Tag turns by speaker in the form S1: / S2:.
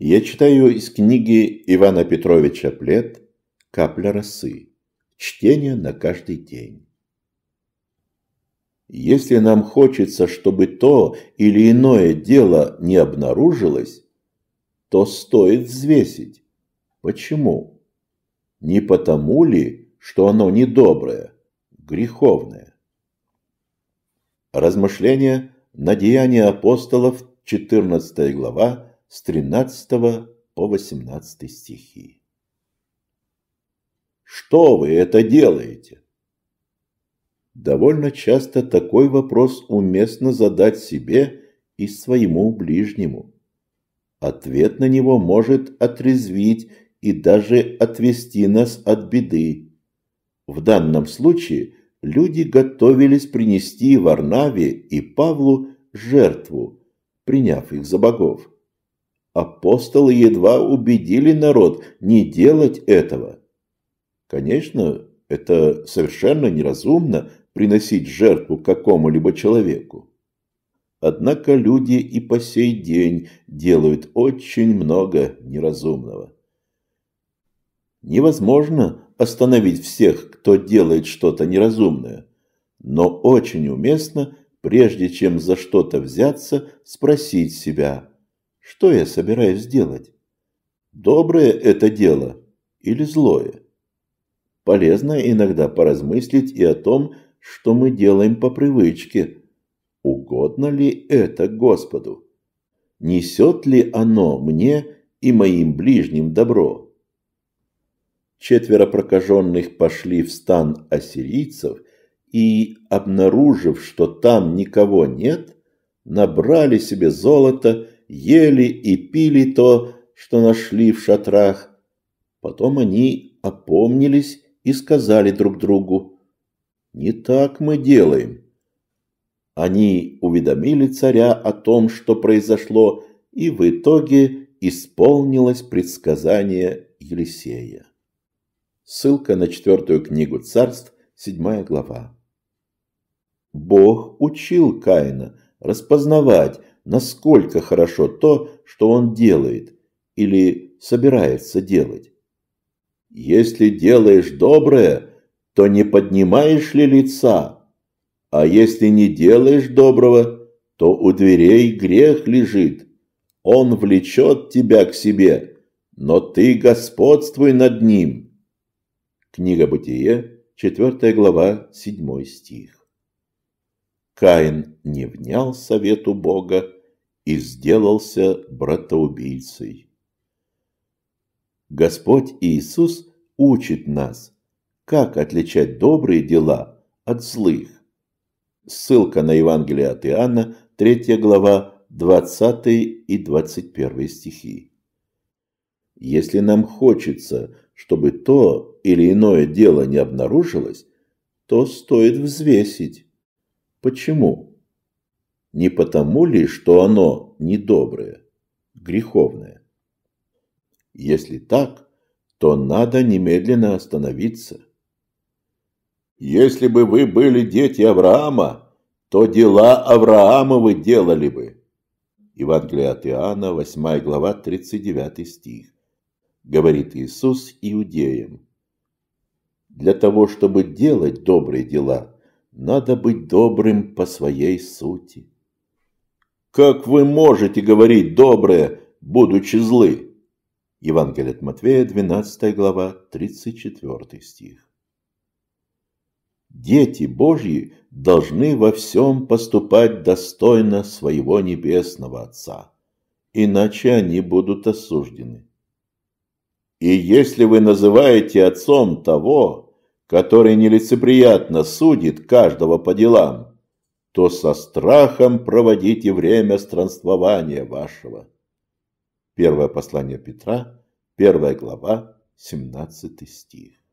S1: Я читаю из книги Ивана Петровича Плет «Капля росы». Чтение на каждый день. Если нам хочется, чтобы то или иное дело не обнаружилось, то стоит взвесить. Почему? Не потому ли, что оно недоброе, греховное? Размышления на деяния апостолов, 14 глава, с 13 по 18 стихи. «Что вы это делаете?» Довольно часто такой вопрос уместно задать себе и своему ближнему. Ответ на него может отрезвить и даже отвести нас от беды. В данном случае люди готовились принести Варнаве и Павлу жертву, приняв их за богов. Апостолы едва убедили народ не делать этого. Конечно, это совершенно неразумно приносить жертву какому-либо человеку. Однако люди и по сей день делают очень много неразумного. Невозможно остановить всех, кто делает что-то неразумное, но очень уместно, прежде чем за что-то взяться, спросить себя – что я собираюсь сделать? Доброе это дело или злое? Полезно иногда поразмыслить и о том, что мы делаем по привычке. Угодно ли это Господу? Несет ли оно мне и моим ближним добро? Четверо прокаженных пошли в стан ассирийцев и, обнаружив, что там никого нет, набрали себе золото ели и пили то, что нашли в шатрах. Потом они опомнились и сказали друг другу, «Не так мы делаем». Они уведомили царя о том, что произошло, и в итоге исполнилось предсказание Елисея. Ссылка на четвертую книгу царств, седьмая глава. Бог учил Каина распознавать, насколько хорошо то, что он делает или собирается делать. Если делаешь доброе, то не поднимаешь ли лица? А если не делаешь доброго, то у дверей грех лежит. Он влечет тебя к себе, но ты господствуй над ним. Книга Бытие, 4 глава, 7 стих. Каин не внял совету Бога, и сделался братоубийцей. Господь Иисус учит нас, как отличать добрые дела от злых. Ссылка на Евангелие от Иоанна, 3 глава, 20 и 21 стихи. Если нам хочется, чтобы то или иное дело не обнаружилось, то стоит взвесить. Почему? Не потому ли, что оно недоброе, греховное? Если так, то надо немедленно остановиться. Если бы вы были дети Авраама, то дела Авраамовы делали бы. Евангелие от Иоанна, 8 глава, 39 стих. Говорит Иисус иудеям. Для того, чтобы делать добрые дела, надо быть добрым по своей сути. Как вы можете говорить доброе, будучи злы? Евангелие от Матвея, 12 глава, 34 стих. Дети Божьи должны во всем поступать достойно своего небесного Отца, иначе они будут осуждены. И если вы называете Отцом того, который нелицеприятно судит каждого по делам, то со страхом проводите время странствования вашего. Первое послание Петра, первая глава, 17 стих.